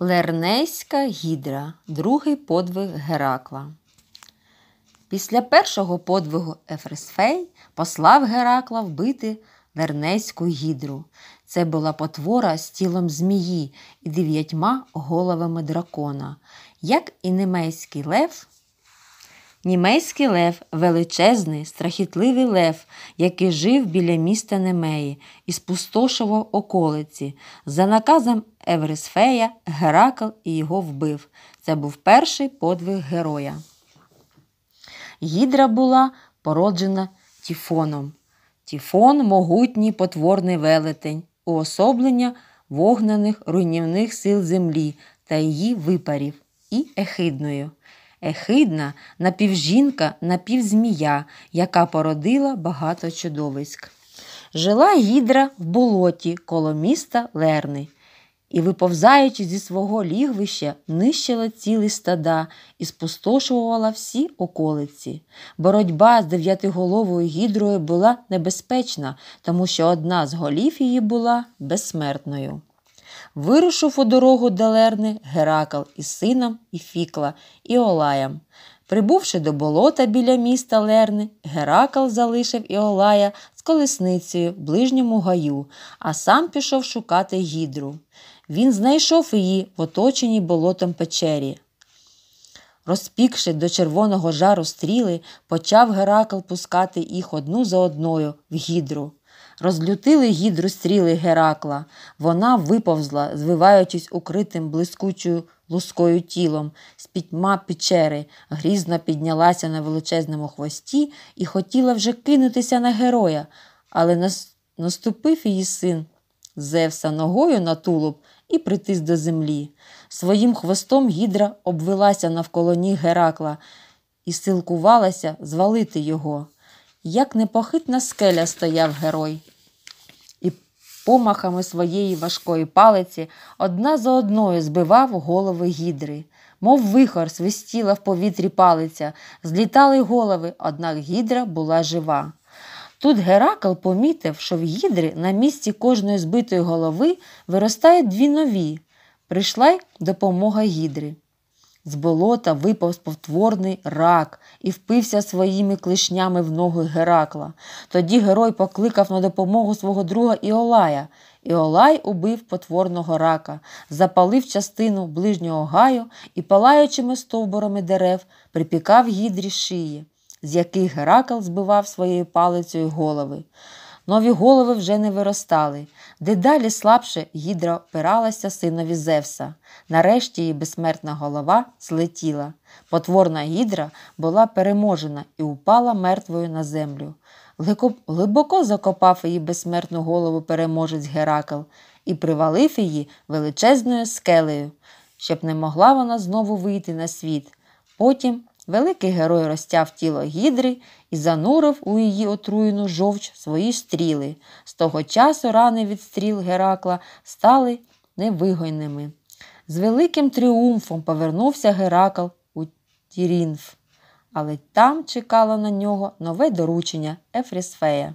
Лернейська гідра, другий подвиг Геракла. Після першого подвигу Ефресфей послав Геракла вбити Лернейську гідру. Це була потвора з тілом змії і дев'ятьма головами дракона, як і немейський лев. Німецький лев величезний, страхітливий лев, який жив біля міста Немеї і спустошував околиці. За наказом Еврисфея, Геракл і його вбив. Це був перший подвиг героя. Гідра була породжена тіфоном. Тіфон могутній потворний велетень, уособлення вогнених руйнівних сил землі та її випарів і ехидною ехидна напівжінка, напівзмія, яка породила багато чудовиськ. Жила гідра в болоті коло міста Лерни. І, виповзаючи зі свого лігвища, нищила цілі стада і спустошувала всі околиці. Боротьба з дев'ятиголовою гідрою була небезпечна, тому що одна з голів її була безсмертною. Вирушив у дорогу до Лерни Геракл із сином і Фікла, і Олаєм. Прибувши до болота біля міста Лерни, Геракл залишив Іолая з колесницею в ближньому гаю, а сам пішов шукати гідру. Він знайшов її в оточеній болотом печері. Розпікши до червоного жару стріли, почав Геракл пускати їх одну за одною в гідру розлютили гідру стріли Геракла. Вона виповзла, звиваючись укритим блискучою лускою тілом, з пітьма печери, грізно піднялася на величезному хвості і хотіла вже кинутися на героя, але наступив її син Зевса ногою на тулуб і притис до землі. Своїм хвостом гідра обвелася навколо ніг Геракла і силкувалася звалити його як непохитна скеля стояв герой. І помахами своєї важкої палиці одна за одною збивав голови гідри. Мов вихор свистіла в повітрі палиця, злітали голови, однак гідра була жива. Тут Геракл помітив, що в гідри на місці кожної збитої голови виростають дві нові. Прийшла й допомога гідри. З болота випав спотворний рак і впився своїми клишнями в ноги Геракла. Тоді герой покликав на допомогу свого друга Іолая. Іолай убив потворного рака, запалив частину ближнього гаю і, палаючими стовбурами дерев, припікав гідрі шиї, з яких Геракл збивав своєю палицею голови. Нові голови вже не виростали, дедалі слабше гідра опиралася синові Зевса. Нарешті її безсмертна голова злетіла. Потворна гідра була переможена і упала мертвою на землю. Глибоко закопав її безсмертну голову переможець Геракл і привалив її величезною скелею, щоб не могла вона знову вийти на світ. Потім Великий герой розтяв тіло гідри і занурив у її отруєну жовч свої стріли. З того часу рани від стріл Геракла стали невигойними. З великим тріумфом повернувся Геракл у Тірінф, але там чекало на нього нове доручення Ефрісфея.